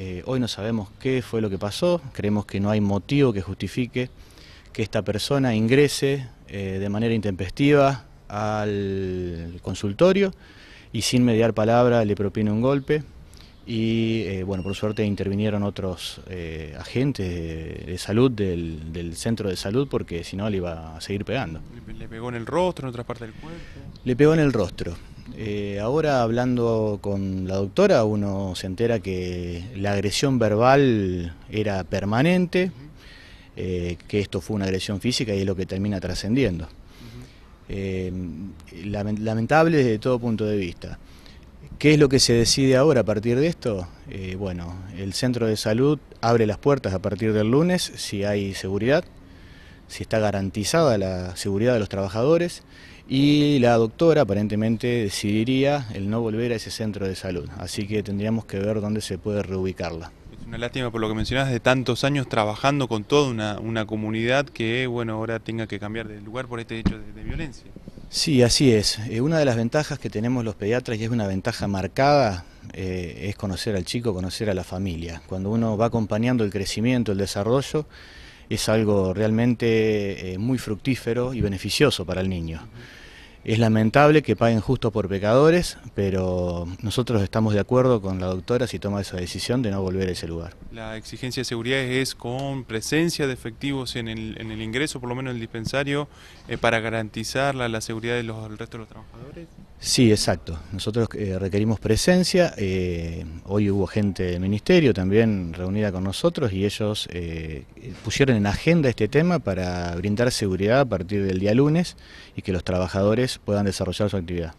Eh, hoy no sabemos qué fue lo que pasó, creemos que no hay motivo que justifique que esta persona ingrese eh, de manera intempestiva al consultorio y sin mediar palabra le propine un golpe y eh, bueno, por suerte intervinieron otros agentes de, salud del, del, centro de salud porque si no le iba a seguir pegando. ¿Le, pegó en el rostro, en otra parte del cuerpo? Le pegó en el rostro. Eh, ahora hablando con la doctora uno se entera que la agresión verbal era permanente, eh, que esto fue una agresión física y es lo que termina trascendiendo. Eh, lamentable desde todo punto de vista. ¿Qué es lo que se decide ahora a partir de esto? bueno, el centro de salud abre las puertas a partir del lunes si hay seguridad si está garantizada la seguridad de los trabajadores y la doctora aparentemente decidiría el no volver a ese centro de salud, así que tendríamos que ver dónde se puede reubicarla. Es una lástima por lo que mencionas de tantos años trabajando con toda una, comunidad que bueno ahora tenga que cambiar de lugar por este hecho de, violencia. Sí, así es. Eh, una de las ventajas que tenemos los pediatras y es una ventaja marcada eh, es conocer al chico, conocer a la familia. Cuando uno va acompañando el crecimiento, el desarrollo, es algo realmente eh, muy fructífero y beneficioso para el niño. Es lamentable que paguen justo por pecadores, pero nosotros estamos de acuerdo con la doctora si toma esa decisión de no volver a ese lugar. La exigencia de seguridad es con presencia de efectivos en el, ingreso, por lo menos en el dispensario, eh, para garantizar la, seguridad del resto de los trabajadores. Sí, exacto. Nosotros eh, requerimos presencia. Eh, hoy hubo gente del ministerio también reunida con nosotros y ellos pusieron en agenda este tema para brindar seguridad a partir del día lunes y que los trabajadores puedan desarrollar su actividad.